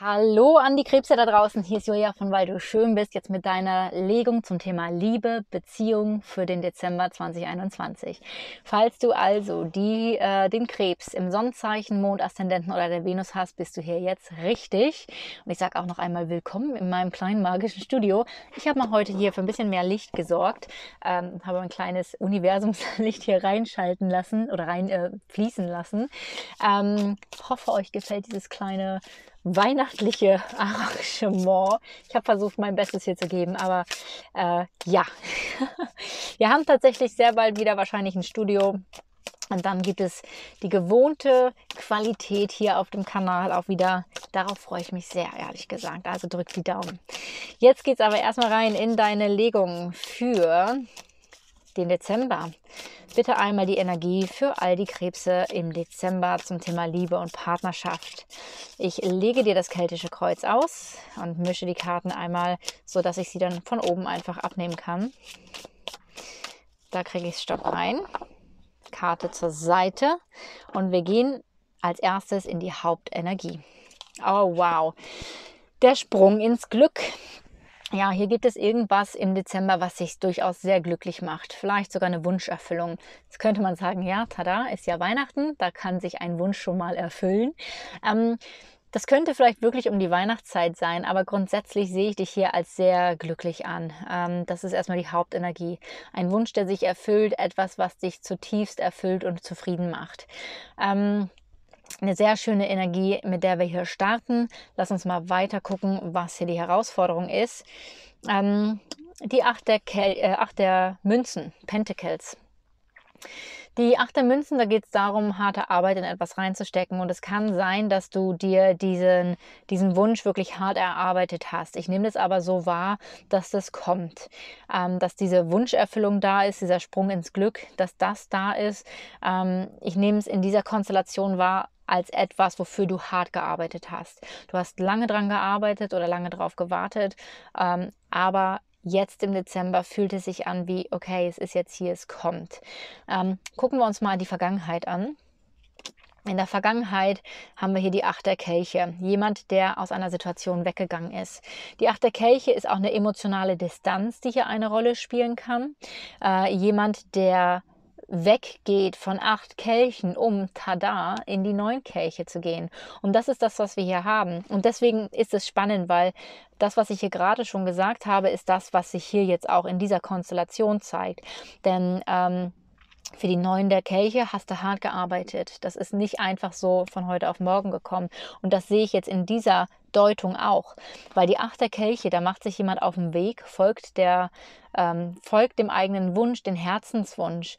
Hallo an die Krebse da draußen, hier ist Julia von Weil du schön bist, jetzt mit deiner Legung zum Thema Liebe, Beziehung für den Dezember 2021. Falls du also die, äh, den Krebs im Sonnenzeichen, Mond, Aszendenten oder der Venus hast, bist du hier jetzt richtig. Und ich sage auch noch einmal willkommen in meinem kleinen magischen Studio. Ich habe mal heute hier für ein bisschen mehr Licht gesorgt, ähm, habe ein kleines Universumslicht hier reinschalten lassen oder rein äh, fließen lassen. Ähm, hoffe, euch gefällt dieses kleine weihnachtliche Arrangement. Ich habe versucht, mein Bestes hier zu geben, aber äh, ja, wir haben tatsächlich sehr bald wieder wahrscheinlich ein Studio. Und dann gibt es die gewohnte Qualität hier auf dem Kanal auch wieder. Darauf freue ich mich sehr, ehrlich gesagt. Also drück die Daumen. Jetzt geht es aber erstmal rein in deine Legung für den Dezember. Bitte einmal die Energie für all die Krebse im Dezember zum Thema Liebe und Partnerschaft. Ich lege dir das keltische Kreuz aus und mische die Karten einmal, so dass ich sie dann von oben einfach abnehmen kann. Da kriege ich Stopp rein. Karte zur Seite und wir gehen als erstes in die Hauptenergie. Oh wow. Der Sprung ins Glück ja, hier gibt es irgendwas im Dezember, was sich durchaus sehr glücklich macht. Vielleicht sogar eine Wunscherfüllung. Jetzt könnte man sagen, ja, tada, ist ja Weihnachten, da kann sich ein Wunsch schon mal erfüllen. Ähm, das könnte vielleicht wirklich um die Weihnachtszeit sein, aber grundsätzlich sehe ich dich hier als sehr glücklich an. Ähm, das ist erstmal die Hauptenergie. Ein Wunsch, der sich erfüllt, etwas, was dich zutiefst erfüllt und zufrieden macht. Ähm, eine sehr schöne Energie, mit der wir hier starten. Lass uns mal weiter gucken, was hier die Herausforderung ist. Ähm, die Acht der, Kel äh, Acht der Münzen, Pentacles. Die Acht der Münzen, da geht es darum, harte Arbeit in etwas reinzustecken. Und es kann sein, dass du dir diesen, diesen Wunsch wirklich hart erarbeitet hast. Ich nehme das aber so wahr, dass das kommt. Ähm, dass diese Wunscherfüllung da ist, dieser Sprung ins Glück, dass das da ist. Ähm, ich nehme es in dieser Konstellation wahr, als etwas, wofür du hart gearbeitet hast. Du hast lange dran gearbeitet oder lange darauf gewartet, ähm, aber jetzt im Dezember fühlt es sich an wie, okay, es ist jetzt hier, es kommt. Ähm, gucken wir uns mal die Vergangenheit an. In der Vergangenheit haben wir hier die Acht der Kelche, jemand, der aus einer Situation weggegangen ist. Die Acht der Kelche ist auch eine emotionale Distanz, die hier eine Rolle spielen kann. Äh, jemand, der weggeht von acht Kelchen, um tada in die neun Kelche zu gehen. Und das ist das, was wir hier haben. Und deswegen ist es spannend, weil das, was ich hier gerade schon gesagt habe, ist das, was sich hier jetzt auch in dieser Konstellation zeigt. Denn ähm, für die Neuen der Kelche hast du hart gearbeitet. Das ist nicht einfach so von heute auf morgen gekommen. Und das sehe ich jetzt in dieser Deutung auch. Weil die Acht der Kelche, da macht sich jemand auf den Weg, folgt, der, ähm, folgt dem eigenen Wunsch, den Herzenswunsch,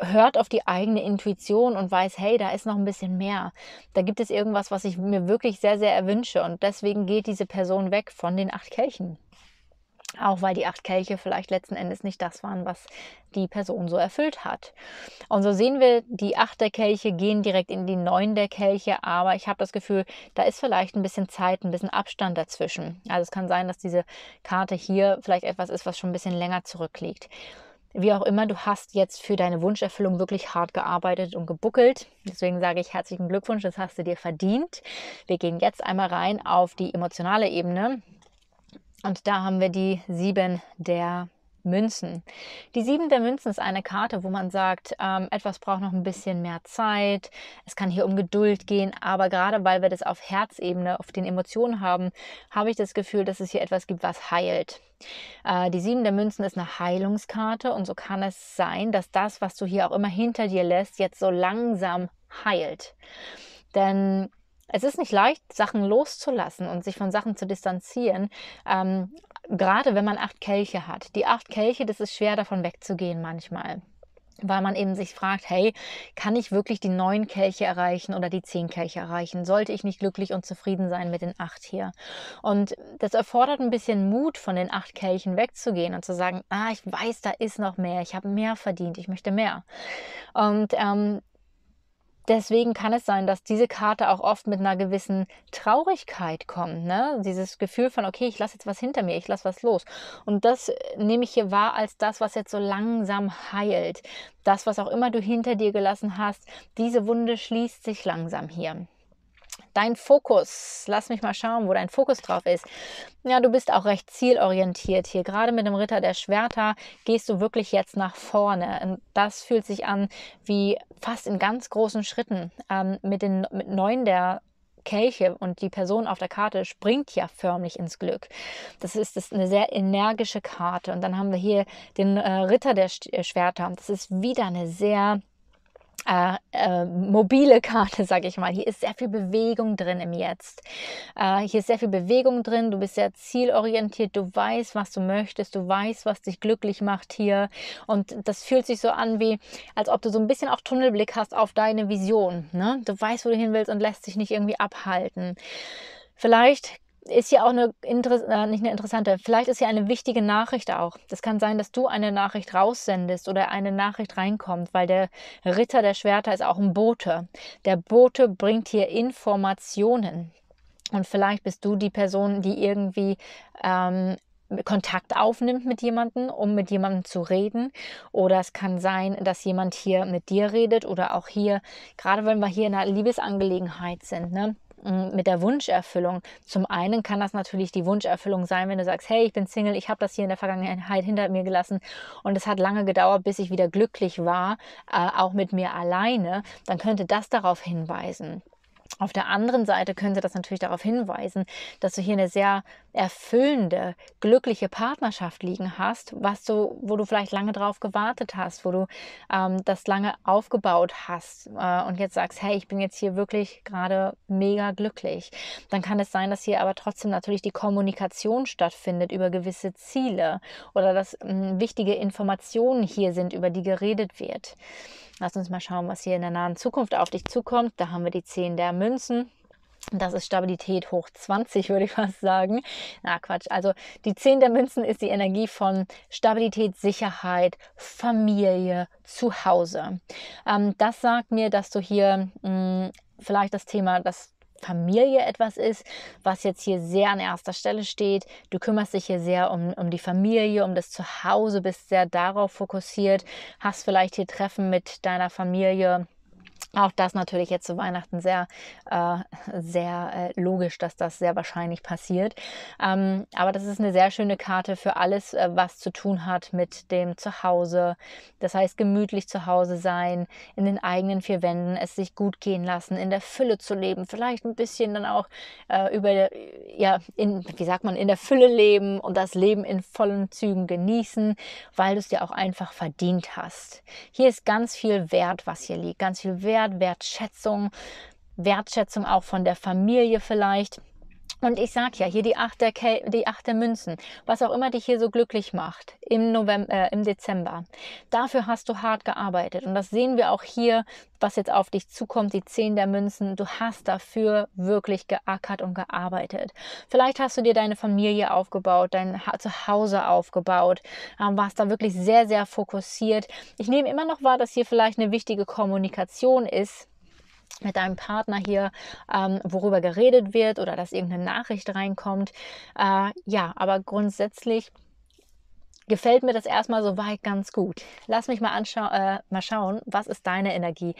hört auf die eigene Intuition und weiß, hey, da ist noch ein bisschen mehr. Da gibt es irgendwas, was ich mir wirklich sehr, sehr erwünsche. Und deswegen geht diese Person weg von den acht Kelchen. Auch weil die acht Kelche vielleicht letzten Endes nicht das waren, was die Person so erfüllt hat. Und so sehen wir, die acht der Kelche gehen direkt in die neun der Kelche, aber ich habe das Gefühl, da ist vielleicht ein bisschen Zeit, ein bisschen Abstand dazwischen. Also es kann sein, dass diese Karte hier vielleicht etwas ist, was schon ein bisschen länger zurückliegt wie auch immer, du hast jetzt für deine Wunscherfüllung wirklich hart gearbeitet und gebuckelt. Deswegen sage ich herzlichen Glückwunsch, das hast du dir verdient. Wir gehen jetzt einmal rein auf die emotionale Ebene. Und da haben wir die sieben der Münzen. Die Sieben der Münzen ist eine Karte, wo man sagt, ähm, etwas braucht noch ein bisschen mehr Zeit. Es kann hier um Geduld gehen, aber gerade weil wir das auf Herzebene, auf den Emotionen haben, habe ich das Gefühl, dass es hier etwas gibt, was heilt. Äh, die Sieben der Münzen ist eine Heilungskarte und so kann es sein, dass das, was du hier auch immer hinter dir lässt, jetzt so langsam heilt. Denn es ist nicht leicht, Sachen loszulassen und sich von Sachen zu distanzieren. Ähm, gerade wenn man acht Kelche hat. Die acht Kelche, das ist schwer davon wegzugehen manchmal weil man eben sich fragt, hey, kann ich wirklich die neun Kelche erreichen oder die zehn Kelche erreichen? Sollte ich nicht glücklich und zufrieden sein mit den acht hier? Und das erfordert ein bisschen Mut, von den acht Kelchen wegzugehen und zu sagen, ah, ich weiß, da ist noch mehr, ich habe mehr verdient, ich möchte mehr. Und ähm, deswegen kann es sein, dass diese Karte auch oft mit einer gewissen Traurigkeit kommt. Ne? Dieses Gefühl von, okay, ich lasse jetzt was hinter mir, ich lasse was los. Und das äh, nehme ich hier wahr als das, was jetzt so langsam heilt. Das, was auch immer du hinter dir gelassen hast, diese Wunde schließt sich langsam hier. Dein Fokus, lass mich mal schauen, wo dein Fokus drauf ist. Ja, du bist auch recht zielorientiert hier. Gerade mit dem Ritter der Schwerter gehst du wirklich jetzt nach vorne. Und das fühlt sich an wie fast in ganz großen Schritten. Ähm, mit den mit neun der Kelche und die Person auf der Karte springt ja förmlich ins Glück. Das ist, das ist eine sehr energische Karte. Und dann haben wir hier den äh, Ritter der Schwerter. Das ist wieder eine sehr äh, äh, mobile Karte, sage ich mal. Hier ist sehr viel Bewegung drin im Jetzt. Äh, hier ist sehr viel Bewegung drin. Du bist sehr zielorientiert. Du weißt, was du möchtest. Du weißt, was dich glücklich macht hier. Und das fühlt sich so an, wie als ob du so ein bisschen auch Tunnelblick hast auf deine Vision. Ne? Du weißt, wo du hin willst und lässt dich nicht irgendwie abhalten. Vielleicht ist ja auch eine, äh, nicht eine interessante, vielleicht ist ja eine wichtige Nachricht auch. Das kann sein, dass du eine Nachricht raussendest oder eine Nachricht reinkommt, weil der Ritter der Schwerter ist auch ein Bote. Der Bote bringt hier Informationen. Und vielleicht bist du die Person, die irgendwie ähm, Kontakt aufnimmt mit jemandem, um mit jemandem zu reden. Oder es kann sein, dass jemand hier mit dir redet oder auch hier, gerade wenn wir hier in einer Liebesangelegenheit sind, ne? mit der Wunscherfüllung. Zum einen kann das natürlich die Wunscherfüllung sein, wenn du sagst, hey, ich bin Single, ich habe das hier in der Vergangenheit hinter mir gelassen und es hat lange gedauert, bis ich wieder glücklich war, äh, auch mit mir alleine, dann könnte das darauf hinweisen. Auf der anderen Seite könnte das natürlich darauf hinweisen, dass du hier eine sehr erfüllende, glückliche Partnerschaft liegen hast, was du, wo du vielleicht lange drauf gewartet hast, wo du ähm, das lange aufgebaut hast äh, und jetzt sagst, hey, ich bin jetzt hier wirklich gerade mega glücklich. Dann kann es sein, dass hier aber trotzdem natürlich die Kommunikation stattfindet über gewisse Ziele oder dass ähm, wichtige Informationen hier sind, über die geredet wird. Lass uns mal schauen, was hier in der nahen Zukunft auf dich zukommt. Da haben wir die 10 der Möglichkeiten. Münzen. Das ist Stabilität hoch 20, würde ich fast sagen. Na, Quatsch. Also die 10 der Münzen ist die Energie von Stabilität, Sicherheit, Familie, Zuhause. Ähm, das sagt mir, dass du hier mh, hm, vielleicht das Thema, das Familie etwas ist, was jetzt hier sehr an erster Stelle steht. Du kümmerst dich hier sehr um, um die Familie, um das Zuhause, bist sehr darauf fokussiert, hast vielleicht hier Treffen mit deiner Familie auch das natürlich jetzt zu Weihnachten sehr, äh, sehr äh, logisch, dass das sehr wahrscheinlich passiert. Ähm, aber das ist eine sehr schöne Karte für alles, äh, was zu tun hat mit dem Zuhause. Das heißt, gemütlich zu Hause sein, in den eigenen vier Wänden, es sich gut gehen lassen, in der Fülle zu leben, vielleicht ein bisschen dann auch äh, über, ja, in, wie sagt man, in der Fülle leben und das Leben in vollen Zügen genießen, weil du es dir auch einfach verdient hast. Hier ist ganz viel Wert, was hier liegt, ganz viel Wert Wert, Wertschätzung, Wertschätzung auch von der Familie vielleicht. Und ich sag ja, hier die acht, der die acht der Münzen, was auch immer dich hier so glücklich macht im, November, äh, im Dezember. Dafür hast du hart gearbeitet. Und das sehen wir auch hier, was jetzt auf dich zukommt, die zehn der Münzen. Du hast dafür wirklich geackert und gearbeitet. Vielleicht hast du dir deine Familie aufgebaut, dein Zuhause aufgebaut, äh, warst da wirklich sehr, sehr fokussiert. Ich nehme immer noch wahr, dass hier vielleicht eine wichtige Kommunikation ist mit deinem Partner hier, ähm, worüber geredet wird oder dass irgendeine Nachricht reinkommt. Äh, ja, aber grundsätzlich gefällt mir das erstmal soweit ganz gut. Lass mich mal, anschauen, äh, mal schauen, was ist deine Energie?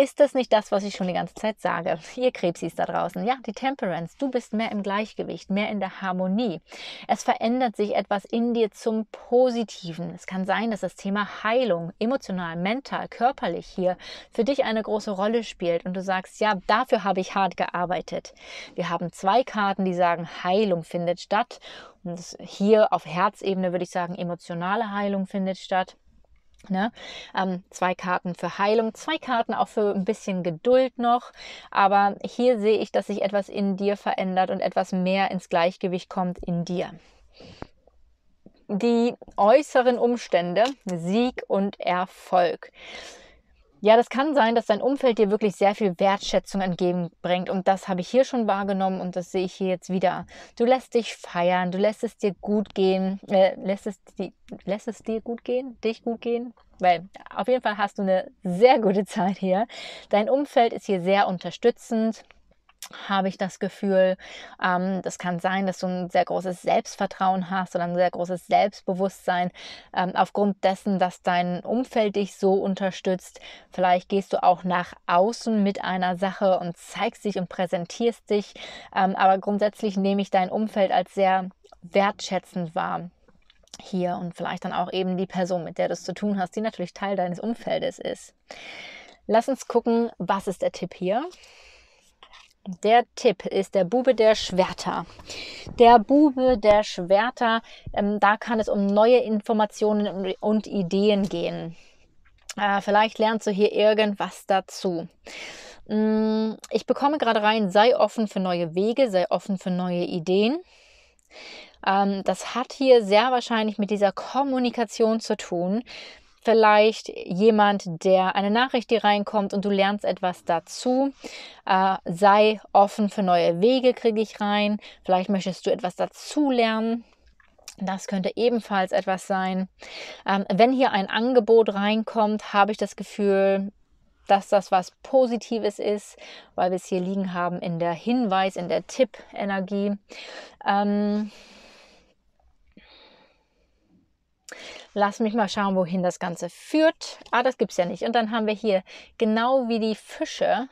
Ist das nicht das, was ich schon die ganze Zeit sage? Ihr Krebsis da draußen. Ja, die Temperance. Du bist mehr im Gleichgewicht, mehr in der Harmonie. Es verändert sich etwas in dir zum Positiven. Es kann sein, dass das Thema Heilung emotional, mental, körperlich hier für dich eine große Rolle spielt und du sagst, ja, dafür habe ich hart gearbeitet. Wir haben zwei Karten, die sagen, Heilung findet statt. Und hier auf Herzebene würde ich sagen, emotionale Heilung findet statt. Ne? Ähm, zwei Karten für Heilung, zwei Karten auch für ein bisschen Geduld noch. Aber hier sehe ich, dass sich etwas in dir verändert und etwas mehr ins Gleichgewicht kommt in dir. Die äußeren Umstände, Sieg und Erfolg. Ja, das kann sein, dass dein Umfeld dir wirklich sehr viel Wertschätzung entgegenbringt. Und das habe ich hier schon wahrgenommen und das sehe ich hier jetzt wieder. Du lässt dich feiern, du lässt es dir gut gehen, äh, lässt, es die, lässt es dir gut gehen, dich gut gehen. Weil auf jeden Fall hast du eine sehr gute Zeit hier. Dein Umfeld ist hier sehr unterstützend habe ich das Gefühl. Ähm, das kann sein, dass du ein sehr großes Selbstvertrauen hast oder ein sehr großes Selbstbewusstsein ähm, aufgrund dessen, dass dein Umfeld dich so unterstützt. Vielleicht gehst du auch nach außen mit einer Sache und zeigst dich und präsentierst dich. Ähm, aber grundsätzlich nehme ich dein Umfeld als sehr wertschätzend wahr hier und vielleicht dann auch eben die Person, mit der du es zu tun hast, die natürlich Teil deines Umfeldes ist. Lass uns gucken, was ist der Tipp hier? Der Tipp ist der Bube der Schwerter. Der Bube der Schwerter, ähm, da kann es um neue Informationen und Ideen gehen. Äh, vielleicht lernst du hier irgendwas dazu. Mm, ich bekomme gerade rein, sei offen für neue Wege, sei offen für neue Ideen. Ähm, das hat hier sehr wahrscheinlich mit dieser Kommunikation zu tun, vielleicht jemand, der eine Nachricht, die reinkommt und du lernst etwas dazu. Äh, sei offen für neue Wege, kriege ich rein. Vielleicht möchtest du etwas dazu lernen. Das könnte ebenfalls etwas sein. Ähm, wenn hier ein Angebot reinkommt, habe ich das Gefühl, dass das was Positives ist, weil wir es hier liegen haben in der Hinweis, in der Tipp-Energie. Ähm, Lass mich mal schauen, wohin das Ganze führt. Ah, das gibt es ja nicht. Und dann haben wir hier, genau wie die Fische,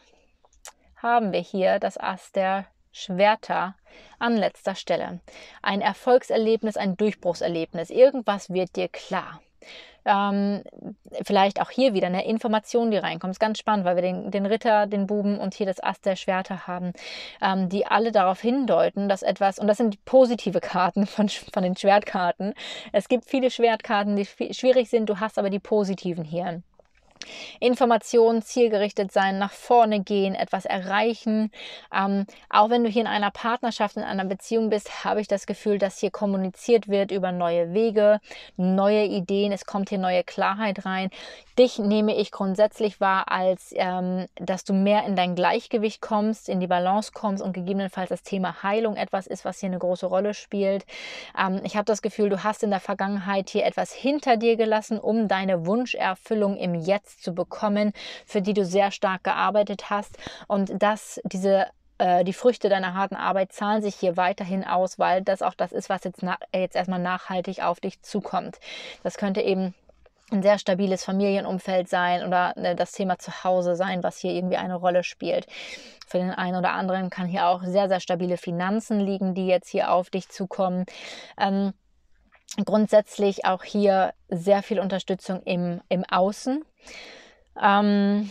haben wir hier das Ass der Schwerter an letzter Stelle. Ein Erfolgserlebnis, ein Durchbruchserlebnis. Irgendwas wird dir klar ähm, vielleicht auch hier wieder eine Information, die reinkommt. Ist ganz spannend, weil wir den, den Ritter, den Buben und hier das Ast der Schwerter haben, ähm, die alle darauf hindeuten, dass etwas, und das sind positive Karten von, von den Schwertkarten. Es gibt viele Schwertkarten, die schwierig sind, du hast aber die positiven hier. Informationen zielgerichtet sein, nach vorne gehen, etwas erreichen. Ähm, auch wenn du hier in einer Partnerschaft, in einer Beziehung bist, habe ich das Gefühl, dass hier kommuniziert wird über neue Wege, neue Ideen. Es kommt hier neue Klarheit rein. Dich nehme ich grundsätzlich wahr, als ähm, dass du mehr in dein Gleichgewicht kommst, in die Balance kommst und gegebenenfalls das Thema Heilung etwas ist, was hier eine große Rolle spielt. Ähm, ich habe das Gefühl, du hast in der Vergangenheit hier etwas hinter dir gelassen, um deine Wunscherfüllung im Jetzt Platz zu bekommen, für die du sehr stark gearbeitet hast und dass diese äh, die Früchte deiner harten Arbeit zahlen sich hier weiterhin aus, weil das auch das ist, was jetzt, nach, äh, jetzt erstmal nachhaltig auf dich zukommt. Das könnte eben ein sehr stabiles Familienumfeld sein oder ne, das Thema Zuhause sein, was hier irgendwie eine Rolle spielt. Für den einen oder anderen kann hier auch sehr, sehr stabile Finanzen liegen, die jetzt hier auf dich zukommen. Ähm, grundsätzlich auch hier sehr viel Unterstützung im, im Außen. Ähm,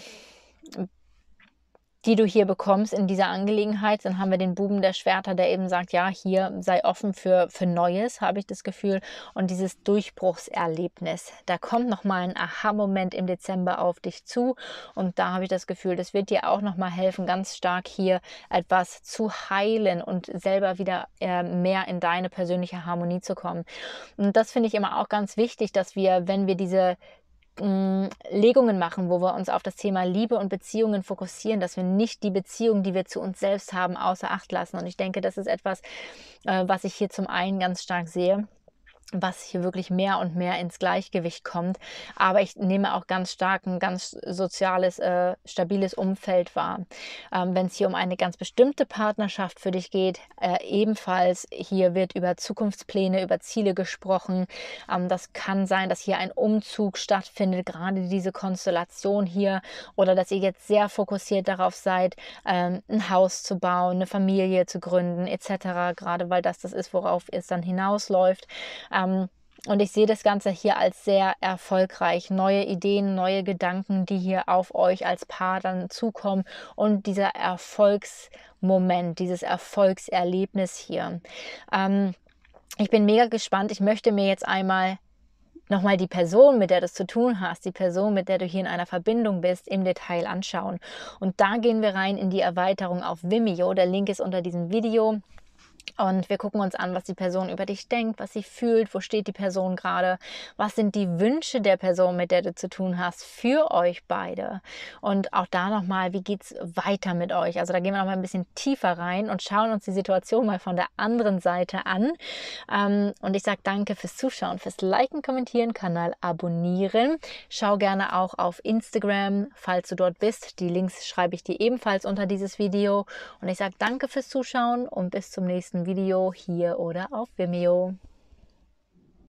die du hier bekommst in dieser Angelegenheit. Dann haben wir den Buben der Schwerter, der eben sagt, ja, hier sei offen für, für Neues, habe ich das Gefühl. Und dieses Durchbruchserlebnis, da kommt nochmal ein Aha-Moment im Dezember auf dich zu. Und da habe ich das Gefühl, das wird dir auch nochmal helfen, ganz stark hier etwas zu heilen und selber wieder äh, mehr in deine persönliche Harmonie zu kommen. Und das finde ich immer auch ganz wichtig, dass wir, wenn wir diese Legungen machen, wo wir uns auf das Thema Liebe und Beziehungen fokussieren, dass wir nicht die Beziehung, die wir zu uns selbst haben, außer Acht lassen. Und ich denke, das ist etwas, äh, was ich hier zum einen ganz stark sehe was hier wirklich mehr und mehr ins Gleichgewicht kommt. Aber ich nehme auch ganz stark ein ganz soziales, äh, stabiles Umfeld wahr. Ähm, Wenn es hier um eine ganz bestimmte Partnerschaft für dich geht, äh, ebenfalls hier wird über Zukunftspläne, über Ziele gesprochen. Ähm, das kann sein, dass hier ein Umzug stattfindet, gerade diese Konstellation hier, oder dass ihr jetzt sehr fokussiert darauf seid, ähm, ein Haus zu bauen, eine Familie zu gründen, etc., gerade weil das das ist, worauf es dann hinausläuft ähm, und ich sehe das Ganze hier als sehr erfolgreich. Neue Ideen, neue Gedanken, die hier auf euch als Paar dann zukommen. Und dieser Erfolgsmoment, dieses Erfolgserlebnis hier. Ähm, ich bin mega gespannt. Ich möchte mir jetzt einmal nochmal die Person, mit der du es zu tun hast, die Person, mit der du hier in einer Verbindung bist, im Detail anschauen. Und da gehen wir rein in die Erweiterung auf Vimeo. Der Link ist unter diesem Video. Und wir gucken uns an, was die Person über dich denkt, was sie fühlt, wo steht die Person gerade, was sind die Wünsche der Person, mit der du zu tun hast, für euch beide. Und auch da nochmal, wie geht es weiter mit euch? Also da gehen wir nochmal ein bisschen tiefer rein und schauen uns die Situation mal von der anderen Seite an. Ähm, und ich sage danke fürs Zuschauen, fürs Liken, Kommentieren, Kanal abonnieren. Schau gerne auch auf Instagram, falls du dort bist. Die Links schreibe ich dir ebenfalls unter dieses Video. Und ich sage danke fürs Zuschauen und bis zum nächsten Mal nächsten Video hier oder auf Vimeo.